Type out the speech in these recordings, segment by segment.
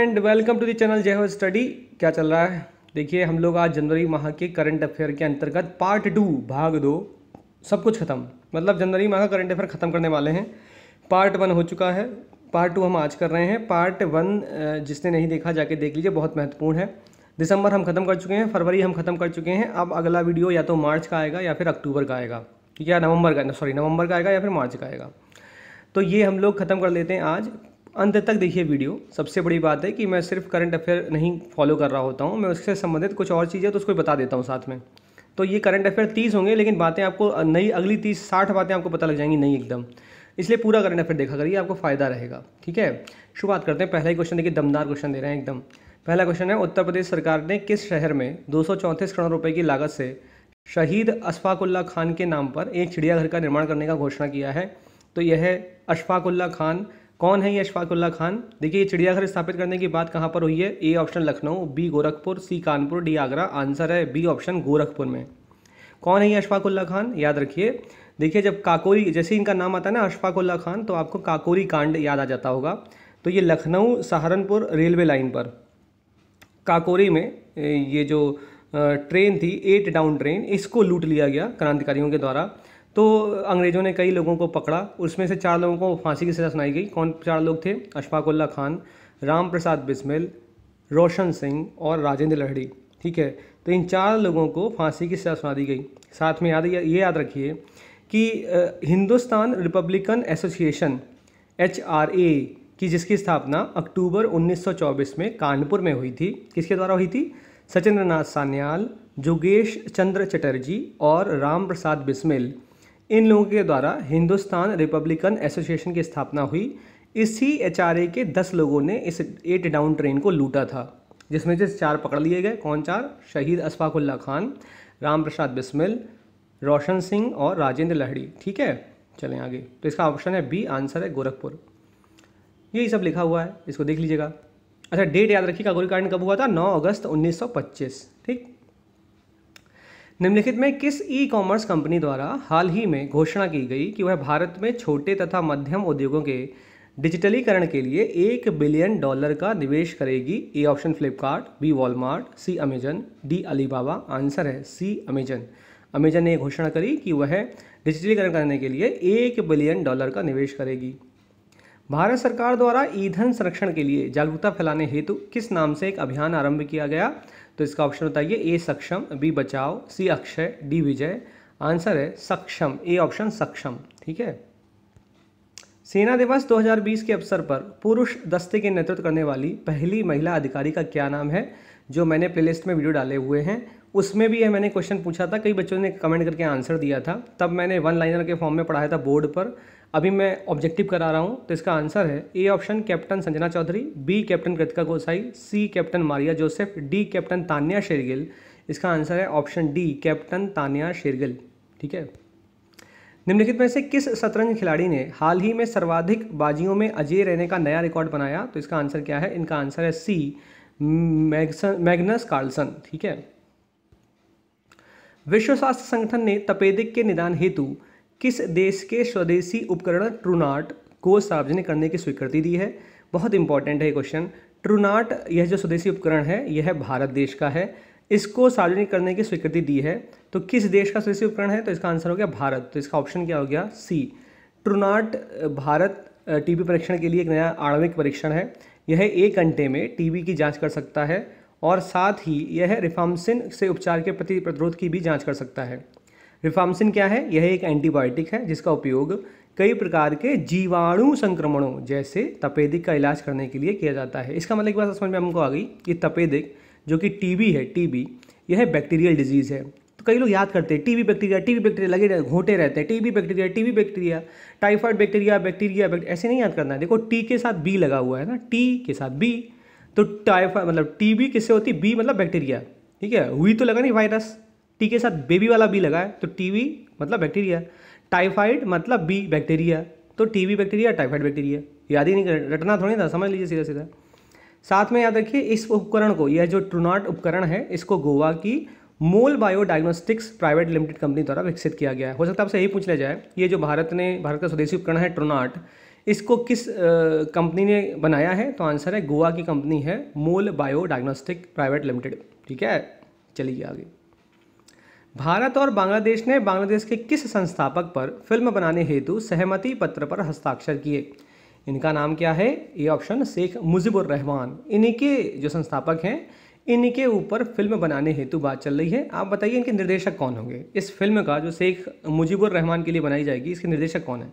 and welcome to the channel Jai Ho study क्या चल रहा है देखिए हम लोग आज जनवरी माह के करंट अफेयर के अंतर्गत पार्ट टू भाग दो सब कुछ खत्म मतलब जनवरी माह का करंट अफेयर ख़त्म करने वाले हैं पार्ट वन हो चुका है पार्ट टू हम आज कर रहे हैं पार्ट वन जिसने नहीं देखा जाके देख लीजिए बहुत महत्वपूर्ण है दिसंबर हम ख़त्म कर चुके हैं फरवरी हम ख़त्म कर चुके हैं अब अगला वीडियो या तो मार्च का आएगा या फिर अक्टूबर का आएगा या नवंबर का सॉरी नवंबर का आएगा या फिर मार्च का आएगा तो ये हम लोग ख़त्म कर लेते हैं आज अंत तक देखिए वीडियो सबसे बड़ी बात है कि मैं सिर्फ करंट अफेयर नहीं फॉलो कर रहा होता हूँ मैं उससे संबंधित कुछ और चीज़ें तो उसको बता देता हूँ साथ में तो ये करंट अफेयर तीस होंगे लेकिन बातें आपको नई अगली तीस साठ बातें आपको पता लग जाएंगी नहीं एकदम इसलिए पूरा करंट अफेयर देखा करिए आपको फ़ायदा रहेगा ठीक है शुरुआत करते हैं पहला ही क्वेश्चन देखिए दमदार क्वेश्चन दे रहे हैं एकदम पहला क्वेश्चन है उत्तर प्रदेश सरकार ने किस शहर में दो करोड़ रुपये की लागत से शहीद अशफाकुल्ला खान के नाम पर एक चिड़ियाघर का निर्माण करने का घोषणा किया है तो यह अशफाकुल्ला खान कौन है ये अशफाकुल्ला खान देखिए ये चिड़ियाघर स्थापित करने की बात कहाँ पर हुई है A option Lucknow B Gorakhpur C Kanpur D Agra answer है बी ऑप्शन गोरखपुर में कौन है ये अशफाकुल्ला खान याद रखिए देखिए जब काकोरी जैसे इनका नाम आता है ना अशफाकुल्ला खान तो आपको काकोरी कांड याद आ जाता होगा तो ये लखनऊ सहारनपुर रेलवे लाइन पर काकोरी में ये जो ट्रेन थी एट डाउन ट्रेन इसको लूट लिया गया क्रांतिकारियों के द्वारा तो अंग्रेज़ों ने कई लोगों को पकड़ा उसमें से चार लोगों को फांसी की सज़ा सुनाई गई कौन चार लोग थे अशफाकुल्ला खान राम प्रसाद बिस्मिल रोशन सिंह और राजेंद्र लहड़ी ठीक है तो इन चार लोगों को फांसी की सज़ा सुना दी गई साथ में याद ये याद रखिए कि हिंदुस्तान रिपब्लिकन एसोसिएशन एच की जिसकी स्थापना अक्टूबर 1924 में कानपुर में हुई थी किसके द्वारा हुई थी सचेंद्र नाथ सान्याल जोगेश चंद्र चटर्जी और राम प्रसाद बिस्मिल इन लोगों के द्वारा हिंदुस्तान रिपब्लिकन एसोसिएशन की स्थापना हुई इसी एच के दस लोगों ने इस एट डाउन ट्रेन को लूटा था जिसमें से चार पकड़ लिए गए कौन चार शहीद अशफाकुल्ला खान राम प्रसाद बिस्मिल रोशन सिंह और राजेंद्र लहड़ी ठीक है चलें आगे तो इसका ऑप्शन है बी आंसर है गोरखपुर यही सब लिखा हुआ है इसको देख लीजिएगा अच्छा डेट याद रखिएगा गोलीकांड कब हुआ था 9 अगस्त 1925 ठीक निम्नलिखित में किस ई कॉमर्स कंपनी द्वारा हाल ही में घोषणा की गई कि वह भारत में छोटे तथा मध्यम उद्योगों के डिजिटलीकरण के लिए एक बिलियन डॉलर का निवेश करेगी A option Flipkart B Walmart C Amazon D Alibaba answer है सी अमेजन अमेजन ने घोषणा करी कि वह डिजिटलीकरण करने के लिए एक बिलियन डॉलर का निवेश करेगी भारत सरकार द्वारा ईंधन संरक्षण के लिए जागरूकता फैलाने हेतु किस नाम से एक अभियान आरंभ किया गया तो इसका ऑप्शन बताइए ए Saksham B Bachao C Akshay D Vijay answer है सक्षम ए ऑप्शन सक्षम ठीक है सेना दिवस 2020 के अवसर पर पुरुष दस्ते के नेतृत्व करने वाली पहली महिला अधिकारी का क्या नाम है जो मैंने प्लेलिस्ट में वीडियो डाले हुए हैं उसमें भी है मैंने क्वेश्चन पूछा था कई बच्चों ने कमेंट करके आंसर दिया था तब मैंने वन लाइनर के फॉर्म में पढ़ाया था बोर्ड पर अभी मैं ऑब्जेक्टिव करा रहा हूँ तो इसका आंसर है A option captain Sanjana Chaudhary B captain Kritika Gosain C captain Maria Joseph D captain Tania Shergill इसका आंसर है option D captain Tania Shergill ठीक है निम्नलिखित में से किस शतरंज खिलाड़ी ने हाल ही में सर्वाधिक बाजियों में अजय रहने का नया रिकॉर्ड बनाया तो इसका आंसर क्या है इनका आंसर है सी मैग्नस कार्लसन ठीक है विश्व स्वास्थ्य संगठन ने तपेदिक के निदान हेतु किस देश के स्वदेशी उपकरण ट्रूनाट को सार्वजनिक करने की स्वीकृति दी है बहुत इंपॉर्टेंट है ये क्वेश्चन ट्रूनाट यह जो स्वदेशी उपकरण है यह भारत देश का है इसको सार्वजनिक करने की स्वीकृति दी है तो किस देश का स्वदेशी उपकरण है तो इसका आंसर हो गया भारत तो इसका ऑप्शन क्या हो गया सी ट्रूनाट भारत टीबी परीक्षण के लिए एक नया आणविक परीक्षण है यह एक घंटे में टीबी की जांच कर सकता है और साथ ही यह रिफामसिन से उपचार के प्रति प्रतिरोध की भी जांच कर सकता है रिफामसिन क्या है यह एक एंटीबायोटिक है जिसका उपयोग कई प्रकार के जीवाणु संक्रमणों जैसे तपेदिक का इलाज करने के लिए किया जाता है इसका मतलब एक बात समझ में हमको आ गई कि तपेदिक जो कि टीबी है टीबी यह बैक्टीरियल डिजीज़ है तो कई लोग याद करते हैं टीबी बैक्टीरिया टीबी बैक्टीरिया लगे रहते घोटे रहते हैं TB bacteria TB bacteria typhoid bacteria bacteria ऐसे नहीं याद करना है देखो टी के साथ बी लगा हुआ है ना टी के साथ बी तो टाइफा मतलब टीबी किससे होती बी मतलब बैक्टीरिया ठीक है हुई तो लगा नहीं वायरस टी के साथ बेबी वाला बी लगा है तो टीवी मतलब बैक्टीरिया टाइफाइड मतलब बी बैक्टीरिया तो टीवी बैक्टीरिया टाइफाइड बैक्टीरिया याद ही नहीं कर रटना थोड़ी था समझ लीजिए सीधा सीधा साथ में याद रखिए इस उपकरण को यह जो ट्रूनाट उपकरण है इसको गोवा की Molbio diagnostics private limited company द्वारा विकसित किया गया है हो सकता है आपसे यही पूछ लिया जाए ये जो भारत ने भारत का स्वदेशी उपकरण है ट्रोनाट इसको किस कंपनी ने बनाया है तो आंसर है गोवा की कंपनी है Molbio diagnostic private limited ठीक है चलिए आगे भारत और बांग्लादेश ने बांग्लादेश के किस संस्थापक पर फिल्म बनाने हेतु सहमति पत्र पर हस्ताक्षर किए इनका नाम क्या है ए ऑप्शन शेख मुजिबुर रहमान इन्हीं के जो संस्थापक हैं इन्हीं के ऊपर फिल्म बनाने हेतु बात चल रही है आप बताइए इनके निर्देशक कौन होंगे इस फिल्म का जो शेख मुजिबुर रहमान के लिए बनाई जाएगी इसके निर्देशक कौन है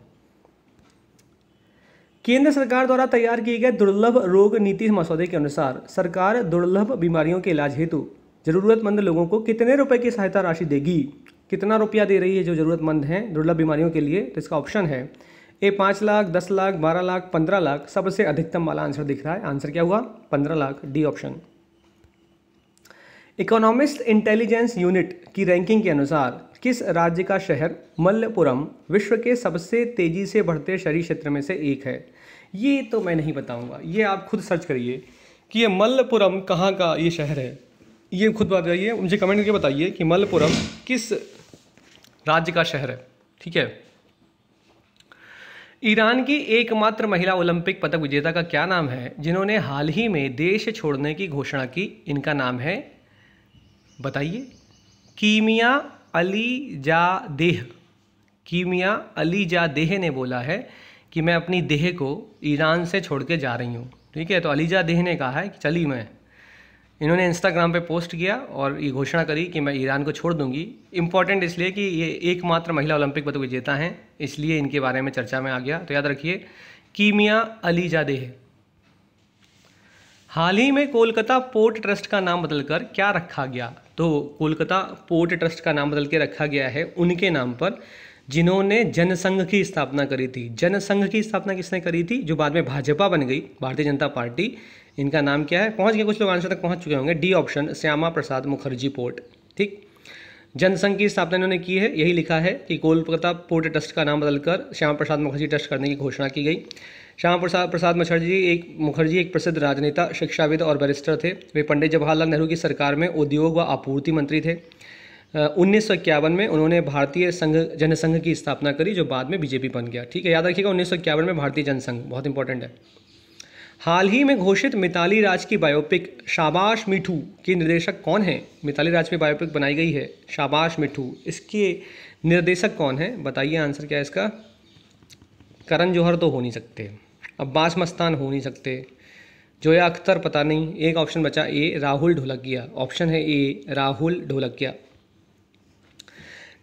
केंद्र सरकार द्वारा तैयार किए गए दुर्लभ रोग नीति मसौदे के अनुसार सरकार दुर्लभ बीमारियों के इलाज हेतु ज़रूरतमंद लोगों को कितने रुपए की सहायता राशि देगी कितना रुपया दे रही है जो ज़रूरतमंद हैं दुर्लभ बीमारियों के लिए तो इसका ऑप्शन है ए पाँच लाख दस लाख बारह लाख पंद्रह लाख सबसे अधिकतम वाला आंसर दिख रहा है आंसर क्या हुआ पंद्रह lakh D option Economist Intelligence Unit की रैंकिंग के अनुसार किस राज्य का शहर मल्लपुरम विश्व के सबसे तेज़ी से बढ़ते शहरी क्षेत्र में से एक है ये तो मैं नहीं बताऊंगा ये आप खुद सर्च करिए कि ये मल्लपुरम कहाँ का ये शहर है ये खुद बताइए मुझे कमेंट करके बताइए कि मलपुरम किस राज्य का शहर है ठीक है ईरान की एकमात्र महिला ओलंपिक पदक विजेता का क्या नाम है जिन्होंने हाल ही में देश छोड़ने की घोषणा की इनका नाम है बताइए कीमिया अली जा देह कीमिया अली जा देह ने बोला है कि मैं अपनी देह को ईरान से छोड़ के जा रही हूँ ठीक है तो अलीजा देह ने कहा है कि चली मैं इन्होंने इंस्टाग्राम पे पोस्ट किया और ये घोषणा करी कि मैं ईरान को छोड़ दूंगी इम्पॉर्टेंट इसलिए कि ये एकमात्र महिला ओलंपिक पदक तो विजेता हैं इसलिए इनके बारे में चर्चा में आ गया तो याद रखिए कीमिया जादे है हाल ही में कोलकाता पोर्ट ट्रस्ट का नाम बदलकर क्या रखा गया तो कोलकाता पोर्ट ट्रस्ट का नाम बदल के रखा गया है उनके नाम पर जिन्होंने जनसंघ की स्थापना करी थी जनसंघ की स्थापना किसने करी थी जो बाद में भाजपा बन गई भारतीय जनता पार्टी इनका नाम क्या है पहुंच गए कुछ लोग आंसर तक पहुंच चुके होंगे D option Syama Prasad Mookerjee port ठीक जनसंघ की स्थापना इन्होंने की है यही लिखा है कि कोलकाता पोर्ट ट्रस्ट का नाम बदलकर श्यामा प्रसाद मुखर्जी ट्रस्ट करने की घोषणा की गई श्यामा प्रसाद प्रसाद मुखर्जी एक मुखर्जी एक प्रसिद्ध राजनेता शिक्षाविद और बैरिस्टर थे वे पंडित जवाहरलाल नेहरू की सरकार में उद्योग व आपूर्ति मंत्री थे उन्नीस में उन्होंने भारतीय संघ जनसंघ की स्थापना करी जो बाद में बीजेपी बन गया ठीक है याद रखिएगा उन्नीस में भारतीय जनसंघ बहुत इंपॉर्टेंट है हाल ही में घोषित मिताली राज की बायोपिक शाबाश मिठू के निर्देशक कौन हैं मिताली राज में बायोपिक बनाई गई है शाबाश मिठू इसके निर्देशक कौन है बताइए आंसर क्या है इसका करण जौहर तो हो नहीं सकते अब्बास मस्तान हो नहीं सकते जोया अख्तर पता नहीं एक ऑप्शन बचा ए राहुल ढोलकिया ऑप्शन है ए राहुल ढोलकिया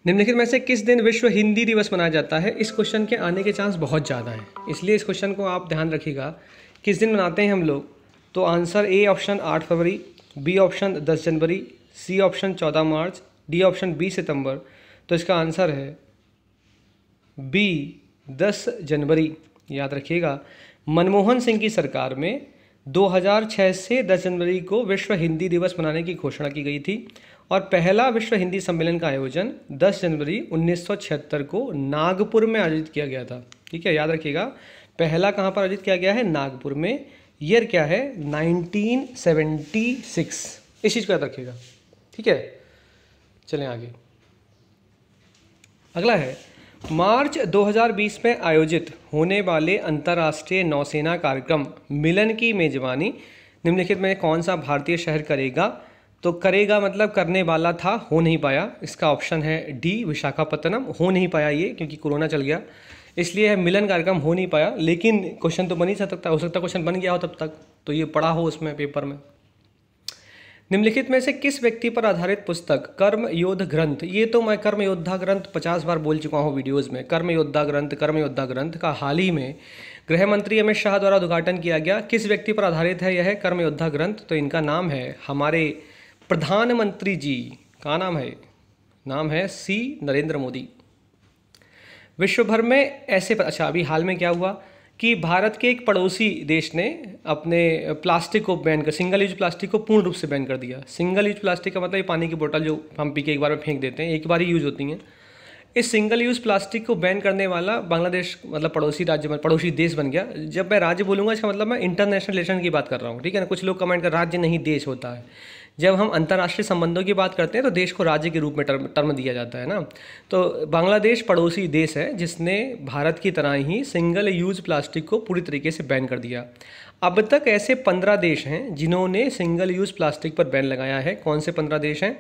निम्नलिखित में से किस दिन विश्व हिंदी दिवस मनाया जाता है इस क्वेश्चन के आने के चांस बहुत ज़्यादा हैं इसलिए इस क्वेश्चन को आप ध्यान रखिएगा किस दिन मनाते हैं हम लोग तो आंसर ए ऑप्शन आठ फरवरी बी ऑप्शन दस जनवरी सी ऑप्शन चौदह मार्च डी ऑप्शन बी सितंबर तो इसका आंसर है बी दस जनवरी याद रखिएगा मनमोहन सिंह की सरकार में 2006 से 10 जनवरी को विश्व हिंदी दिवस मनाने की घोषणा की गई थी और पहला विश्व हिंदी सम्मेलन का आयोजन 10 जनवरी 1976 को नागपुर में आयोजित किया गया था ठीक है याद रखिएगा पहला कहाँ पर आयोजित किया गया है नागपुर में ईयर क्या है 1976 इस चीज़ को याद रखिएगा ठीक है चलें आगे अगला है मार्च 2020 में आयोजित होने वाले अंतर्राष्ट्रीय नौसेना कार्यक्रम मिलन की मेजबानी निम्नलिखित में कौन सा भारतीय शहर करेगा तो करेगा मतलब करने वाला था हो नहीं पाया इसका ऑप्शन है डी विशाखापत्तनम हो नहीं पाया ये क्योंकि कोरोना चल गया इसलिए मिलन कार्यक्रम हो नहीं पाया लेकिन क्वेश्चन तो बन ही सकता हो सकता क्वेश्चन बन गया हो तब तक तो ये पढ़ा हो उसमें पेपर में निम्नलिखित में से किस व्यक्ति पर आधारित पुस्तक कर्म योद्ध ग्रंथ ये तो मैं कर्म योद्धा ग्रंथ पचास बार बोल चुका हूँ वीडियोज़ में कर्म योद्धा ग्रंथ कर्म योद्धा ग्रंथ का हाल ही में गृह मंत्री अमित शाह द्वारा उद्घाटन किया गया किस व्यक्ति पर आधारित है यह कर्म योद्धा ग्रंथ तो इनका नाम है हमारे प्रधानमंत्री जी का नाम है नाम है सी नरेंद्र मोदी विश्व भर में ऐसे अच्छा अभी हाल में क्या हुआ कि भारत के एक पड़ोसी देश ने अपने प्लास्टिक को बैन कर सिंगल यूज प्लास्टिक को पूर्ण रूप से बैन कर दिया सिंगल यूज प्लास्टिक का मतलब ये पानी की बोतल जो हम पी के एक बार में फेंक देते हैं एक बार ही यूज होती हैं इस सिंगल यूज़ प्लास्टिक को बैन करने वाला बांग्लादेश मतलब पड़ोसी राज्य बन पड़ोसी देश बन गया जब मैं राज्य बोलूँगा इसका मतलब मैं इंटरनेशनल रिलेशन की बात कर रहा हूँ ठीक है ना कुछ लोग कमेंट कर राज्य नहीं देश होता है जब हम अंतर्राष्ट्रीय संबंधों की बात करते हैं तो देश को राज्य के रूप में टर्म टर्म दिया जाता है ना तो बांग्लादेश पड़ोसी देश है जिसने भारत की तरह ही सिंगल यूज प्लास्टिक को पूरी तरीके से बैन कर दिया अब तक ऐसे पंद्रह देश हैं जिन्होंने सिंगल यूज़ प्लास्टिक पर बैन लगाया है कौन से पंद्रह देश हैं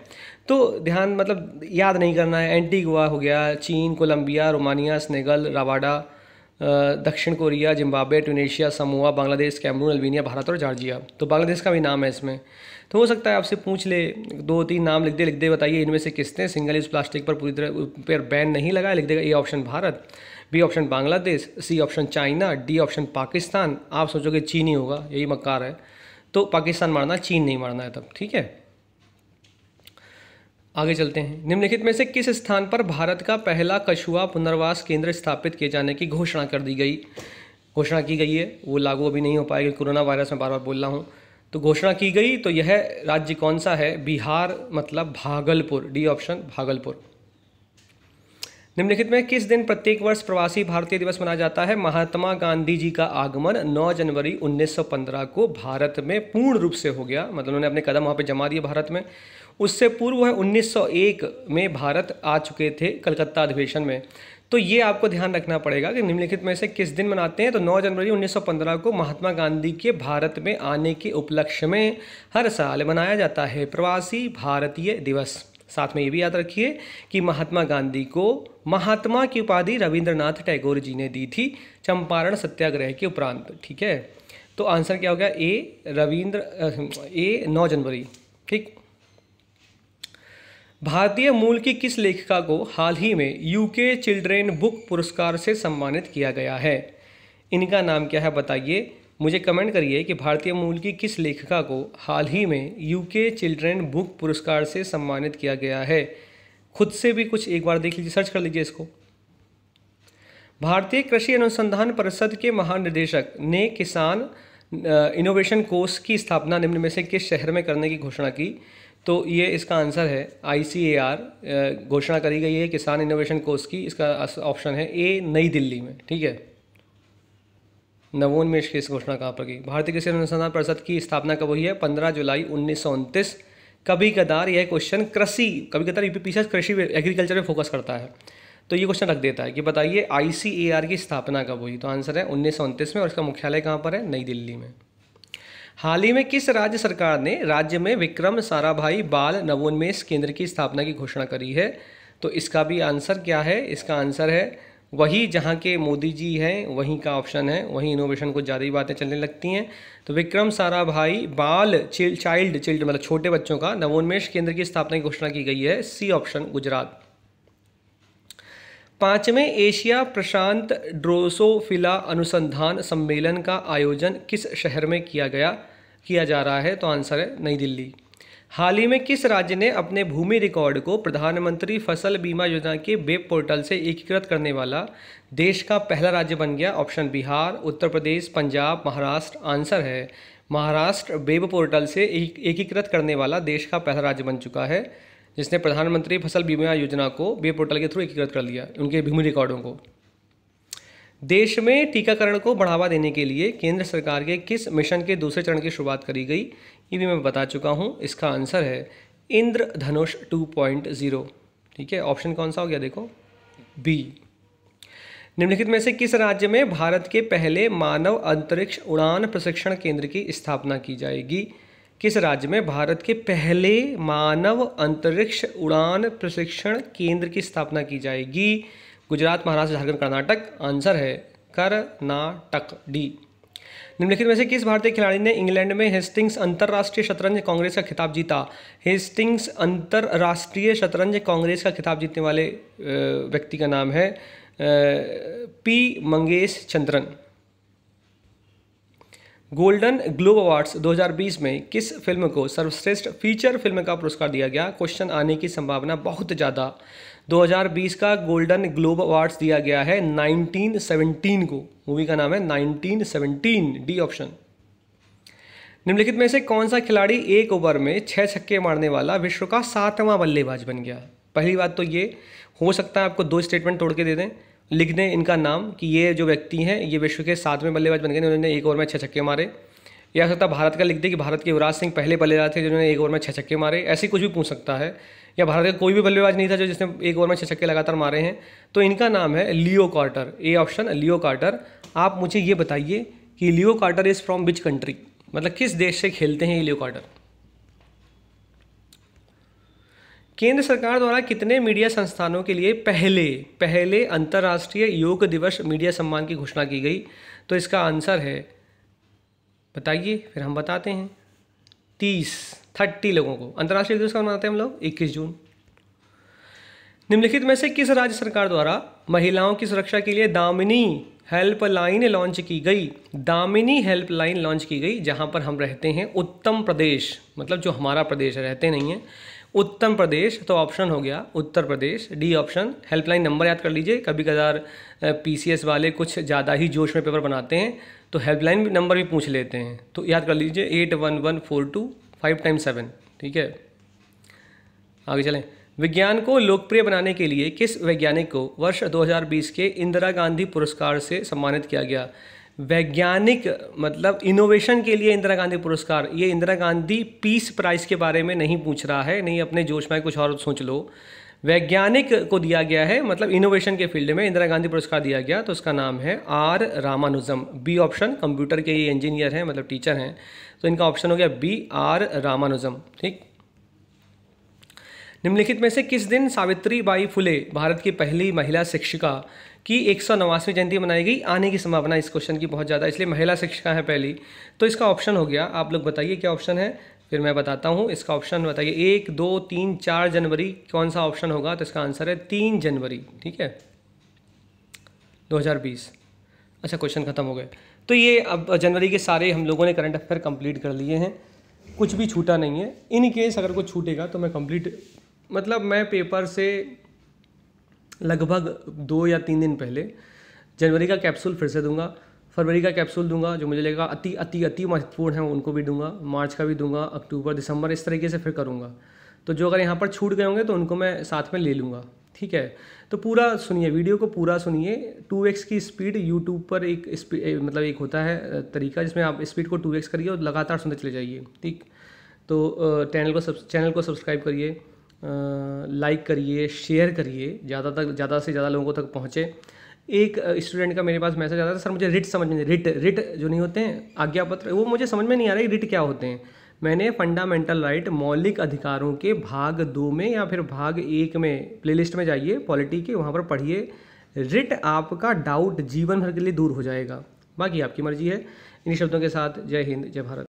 तो ध्यान मतलब याद नहीं करना है एंटीगुआ हो गया चीन कोलंबिया रोमानिया स्नेगल रावाडा दक्षिण Korea Zimbabwe Tunisia Samoa Bangladesh Cameroon Albania Bharat और जॉर्जिया तो बांग्लादेश का भी नाम है इसमें तो हो सकता है आपसे पूछ ले दो तीन नाम लिख दे लिख दे बताइए इनमें से किसने सिंगल यूज़ प्लास्टिक पर पूरी तरह पर बैन नहीं लगाया लिख देगा A option Bharat B option Bangladesh C option China D option Pakistan आप सोचोगे चीन ही होगा यही मक्कार है तो पाकिस्तान मारना चीन नहीं मारना है तब ठीक है आगे चलते हैं निम्नलिखित में से किस स्थान पर भारत का पहला कछुआ पुनर्वास केंद्र स्थापित किए जाने की घोषणा कर दी गई घोषणा की गई है वो लागू अभी नहीं हो पाएगी कोरोना वायरस में बार बार बोल रहा हूँ तो घोषणा की गई तो यह राज्य कौन सा है बिहार मतलब भागलपुर डी ऑप्शन भागलपुर निम्नलिखित में किस दिन प्रत्येक वर्ष प्रवासी भारतीय दिवस मनाया जाता है महात्मा गांधी जी का आगमन 9 जनवरी 1915 को भारत में पूर्ण रूप से हो गया मतलब उन्होंने अपने कदम वहाँ पे जमा दिए भारत में उससे पूर्व है 1901 में भारत आ चुके थे कलकत्ता अधिवेशन में तो ये आपको ध्यान रखना पड़ेगा कि निम्नलिखित में से किस दिन मनाते हैं तो 9 जनवरी 1915 को महात्मा गांधी के भारत में आने के उपलक्ष्य में हर साल मनाया जाता है प्रवासी भारतीय दिवस साथ में ये भी याद रखिए कि महात्मा गांधी को महात्मा की उपाधि रविंद्रनाथ टैगोर जी ने दी थी चंपारण सत्याग्रह के उपरांत ठीक है तो आंसर क्या हो गया ए रविंद्र ए नौ जनवरी ठीक भारतीय मूल की किस लेखिका को हाल ही में यूके चिल्ड्रेन बुक पुरस्कार से सम्मानित किया गया है इनका नाम क्या है बताइए मुझे कमेंट करिए कि भारतीय मूल की किस लेखिका को हाल ही में यूके चिल्ड्रेन बुक पुरस्कार से सम्मानित किया गया है खुद से भी कुछ एक बार देख लीजिए सर्च कर लीजिए इसको भारतीय कृषि अनुसंधान परिषद के महानिदेशक ने किसान इनोवेशन कोर्स की स्थापना निम्न में से किस शहर में करने की घोषणा की तो ये इसका आंसर है आई घोषणा करी गई है किसान इनोवेशन कोर्स की इसका ऑप्शन है ए नई दिल्ली में ठीक है नवोन्मेष की इस घोषणा कहाँ पर की भारतीय कृषि अनुसंधान परिषद की स्थापना कब हुई है पंद्रह जुलाई उन्नीस कभी कदार यह क्वेश्चन कृषि कभी कदार यूपी पीछे कृषि एग्रीकल्चर में फोकस करता है तो ये क्वेश्चन रख देता है कि बताइए आई की स्थापना कब हुई तो आंसर है उन्नीस में और इसका मुख्यालय कहाँ पर है नई दिल्ली में हाल ही में किस राज्य सरकार ने राज्य में विक्रम साराभाई बाल नवोन्मेष केंद्र की स्थापना की घोषणा करी है तो इसका भी आंसर क्या है इसका आंसर है वही जहाँ के मोदी जी हैं वहीं का ऑप्शन है वहीं इनोवेशन को ज़्यादा ही बातें चलने लगती हैं तो विक्रम साराभाई बाल चिल्ड चाइल्ड चिल्ड मतलब छोटे बच्चों का नवोन्मेष केंद्र की स्थापना की घोषणा की गई है सी ऑप्शन गुजरात पाँचवें एशिया प्रशांत ड्रोसोफिला अनुसंधान सम्मेलन का आयोजन किस शहर में किया गया किया जा रहा है तो आंसर है नई दिल्ली हाल ही में किस राज्य ने अपने भूमि रिकॉर्ड को प्रधानमंत्री फसल बीमा योजना के वेब पोर्टल से एकीकृत करने वाला देश का पहला राज्य बन गया ऑप्शन बिहार उत्तर प्रदेश पंजाब महाराष्ट्र आंसर है महाराष्ट्र वेब पोर्टल से एकीकृत करने वाला देश का पहला राज्य बन चुका है जिसने प्रधानमंत्री फसल बीमा योजना को वे पोर्टल के थ्रू एकीकृत कर लिया उनके भूमि रिकॉर्डों को देश में टीकाकरण को बढ़ावा देने के लिए केंद्र सरकार के किस मिशन के दूसरे चरण की शुरुआत करी गई ये भी मैं बता चुका हूँ इसका आंसर है Indradhanush two point zero ठीक है ऑप्शन कौन सा हो गया देखो बी निम्नलिखित में से किस राज्य में भारत के पहले मानव अंतरिक्ष उड़ान प्रशिक्षण केंद्र की स्थापना की जाएगी किस राज्य में भारत के पहले मानव अंतरिक्ष उड़ान प्रशिक्षण केंद्र की स्थापना की जाएगी गुजरात महाराष्ट्र झारखंड कर्नाटक आंसर है कर्नाटक डी निम्नलिखित में से किस भारतीय खिलाड़ी ने इंग्लैंड में हेस्टिंग्स अंतर्राष्ट्रीय शतरंज कांग्रेस का खिताब जीता हेस्टिंग्स अंतर्राष्ट्रीय शतरंज कांग्रेस का खिताब जीतने वाले व्यक्ति का नाम है P Mangesh Chandran Golden Globe Awards 2020 में किस फिल्म को सर्वश्रेष्ठ फीचर फिल्म का पुरस्कार दिया गया क्वेश्चन आने की संभावना बहुत ज़्यादा 2020 का गोल्डन ग्लोब अवार्ड्स दिया गया है 1917 को मूवी का नाम है 1917 डी ऑप्शन निम्नलिखित में से कौन सा खिलाड़ी एक ओवर में छः छक्के मारने वाला विश्व का सातवां बल्लेबाज बन गया पहली बात तो ये हो सकता है आपको दो स्टेटमेंट तोड़ के दे दें लिख दें इनका नाम कि ये जो व्यक्ति हैं ये विश्व के सातवें बल्लेबाज बन गए उन्होंने एक ओवर में छः छक्के मारे या सकता भारत का लिख दें कि भारत के युवराज सिंह पहले बल्लेबाज थे जिन्होंने एक ओवर में छः छक्के मारे ऐसे कुछ भी पूछ सकता है या भारत का कोई भी बल्लेबाज नहीं था जो जिसने एक ओवर में छः छक्के लगातार मारे हैं तो इनका नाम है Leo Carter A option Leo Carter आप मुझे ये बताइए कि Leo Carter is from which country मतलब किस देश से खेलते हैं ये लियो कार्टर केंद्र सरकार द्वारा कितने मीडिया संस्थानों के लिए पहले पहले अंतर्राष्ट्रीय योग दिवस मीडिया सम्मान की घोषणा की गई तो इसका आंसर है बताइए फिर हम बताते हैं तीस थर्टी लोगों को अंतर्राष्ट्रीय दिवस का मनाते हैं हम लोग इक्कीस जून निम्नलिखित में से किस राज्य सरकार द्वारा महिलाओं की सुरक्षा के लिए दामिनी हेल्पलाइन लॉन्च की गई दामिनी हेल्पलाइन लॉन्च की गई जहाँ पर हम रहते हैं उत्तम प्रदेश मतलब जो हमारा प्रदेश है रहते नहीं है उत्तम प्रदेश तो ऑप्शन हो गया Uttar Pradesh D option helpline number याद कर लीजिए कभी कदार पीसीएस वाले कुछ ज़्यादा ही जोश में पेपर बनाते हैं तो हेल्पलाइन नंबर भी पूछ लेते हैं तो याद कर लीजिए eight one one four two five time seven ठीक है आगे चलें विज्ञान को लोकप्रिय बनाने के लिए किस वैज्ञानिक को वर्ष 2020 के इंदिरा गांधी पुरस्कार से सम्मानित किया गया वैज्ञानिक मतलब इनोवेशन के लिए इंदिरा गांधी पुरस्कार ये इंदिरा गांधी पीस प्राइज के बारे में नहीं पूछ रहा है नहीं अपने जोश में कुछ और सोच लो वैज्ञानिक को दिया गया है मतलब इनोवेशन के फील्ड में इंदिरा गांधी पुरस्कार दिया गया तो उसका नाम है R Ramanujam B option computer के ये इंजीनियर हैं मतलब टीचर हैं तो इनका ऑप्शन हो गया बी आर रामानुजम ठीक निम्नलिखित में से किस दिन सावित्री बाई फुले भारत की पहली महिला शिक्षिका कि एक जयंती मनाई गई आने की संभावना इस क्वेश्चन की बहुत ज़्यादा इसलिए महिला शिक्षिका है पहली तो इसका ऑप्शन हो गया आप लोग बताइए क्या ऑप्शन है फिर मैं बताता हूँ इसका ऑप्शन बताइए एक दो तीन चार जनवरी कौन सा ऑप्शन होगा तो इसका आंसर है तीन जनवरी ठीक है 2020 अच्छा क्वेश्चन खत्म हो गए तो ये अब जनवरी के सारे हम लोगों ने करंट अफेयर कंप्लीट कर लिए हैं कुछ भी छूटा नहीं है इन केस अगर कुछ छूटेगा तो मैं कंप्लीट मतलब मैं पेपर से लगभग दो या तीन दिन पहले जनवरी का कैप्सूल फिर से दूंगा फरवरी का कैप्सूल दूंगा जो मुझे लगेगा अति अति अति महत्वपूर्ण है उनको भी दूंगा मार्च का भी दूंगा अक्टूबर दिसंबर इस तरीके से फिर करूँगा तो जो अगर यहाँ पर छूट गए होंगे तो उनको मैं साथ में ले लूँगा ठीक है तो पूरा सुनिए वीडियो को पूरा सुनिए एक्स की स्पीड यूट्यूब पर एक मतलब एक होता है तरीका जिसमें आप स्पीड को 2x करिए और लगातार सुनते चले जाइए ठीक तो चैनल को सब चैनल को सब्सक्राइब करिए लाइक करिए शेयर करिए ज़्यादा तक ज़्यादा से ज़्यादा लोगों तक पहुँचे एक स्टूडेंट का मेरे पास मैसेज आता था सर मुझे रिट समझ में नहीं रिट रिट जो नहीं होते हैं आज्ञा पत्र वो मुझे समझ में नहीं आ रहा है रिट क्या होते हैं मैंने फंडामेंटल राइट मौलिक अधिकारों के भाग दो में या फिर भाग एक में प्लेलिस्ट में जाइए पॉलिटी के वहाँ पर पढ़िए रिट आपका डाउट जीवन भर के लिए दूर हो जाएगा बाकी आपकी मर्जी है इन्हीं शब्दों के साथ जय हिंद जय भारत